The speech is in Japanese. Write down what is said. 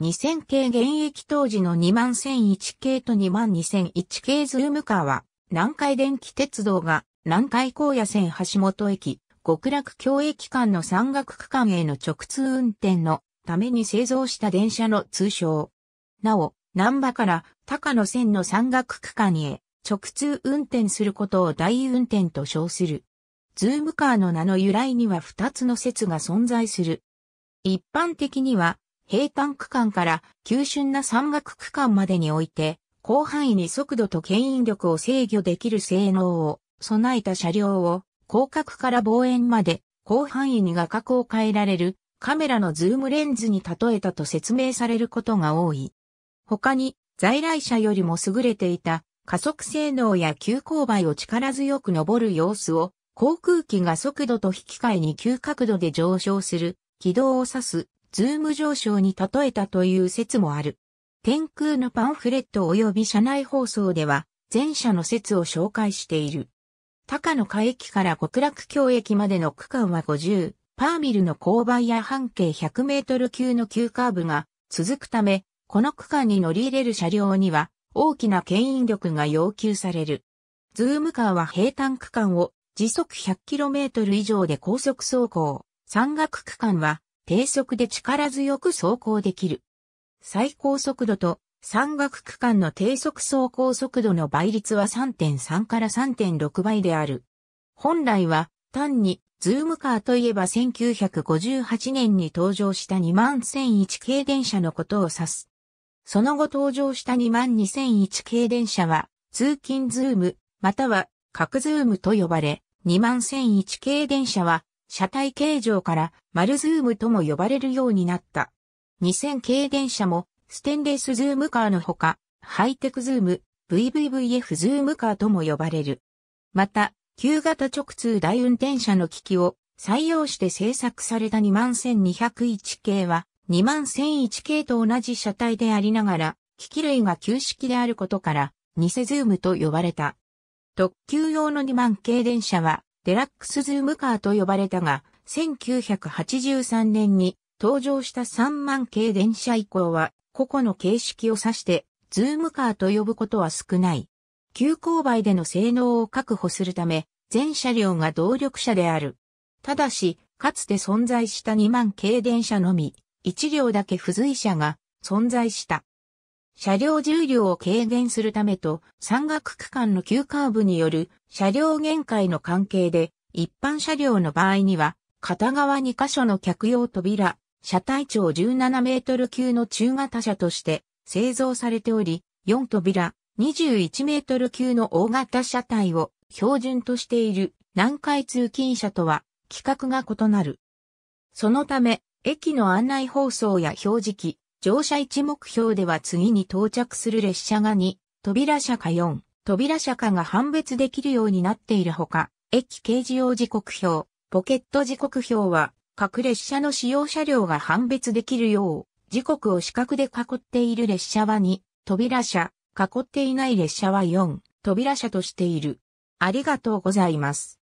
2000系現役当時の21001系と22001系ズームカーは、南海電気鉄道が南海高野線橋本駅、極楽京駅間の山岳区間への直通運転のために製造した電車の通称。なお、南波から高野線の山岳区間へ直通運転することを大運転と称する。ズームカーの名の由来には2つの説が存在する。一般的には平坦区間から急峻な山岳区間までにおいて、広範囲に速度と牽引力を制御できる性能を備えた車両を、広角から望遠まで広範囲に画角を変えられるカメラのズームレンズに例えたと説明されることが多い。他に在来車よりも優れていた加速性能や急勾配を力強く登る様子を航空機が速度と引き換えに急角度で上昇する軌道を指すズーム上昇に例えたという説もある。天空のパンフレット及び社内放送では、前者の説を紹介している。高野下駅から極楽橋駅までの区間は50、パーミルの勾配や半径100メートル級の急カーブが続くため、この区間に乗り入れる車両には大きな牽引力が要求される。ズームカーは平坦区間を時速 100km 以上で高速走行、山岳区間は低速で力強く走行できる。最高速度と山岳区間の低速走行速度の倍率は3.3から3.6倍である。本来は単にズームカーといえば1958年に登場した2万1001系電車のことを指す。その後登場した2万2001系電車は通勤ズームまたは核ズームと呼ばれ、2万1001系電車は車体形状から丸ズームとも呼ばれるようになった。2000系電車もステンレスズームカーのほか、ハイテクズーム、VVVF ズームカーとも呼ばれる。また、旧型直通大運転車の機器を採用して製作された21201系は21001系と同じ車体でありながら、機器類が旧式であることから、偽ズームと呼ばれた。特急用の2万系電車は、デラックスズームカーと呼ばれたが、1983年に登場した3万系電車以降は、個々の形式を指して、ズームカーと呼ぶことは少ない。急勾配での性能を確保するため、全車両が動力車である。ただし、かつて存在した2万系電車のみ、1両だけ付随車が存在した。車両重量を軽減するためと、山岳区間の急カーブによる車両限界の関係で、一般車両の場合には、片側2箇所の客用扉、車体長17メートル級の中型車として製造されており、4扉、21メートル級の大型車体を標準としている南海通勤車とは規格が異なる。そのため、駅の案内放送や表示器、乗車1目標では次に到着する列車が2、扉車か4、扉車かが判別できるようになっているほか、駅掲示用時刻表、ポケット時刻表は、各列車の使用車両が判別できるよう、時刻を四角で囲っている列車は2、扉車、囲っていない列車は4、扉車としている。ありがとうございます。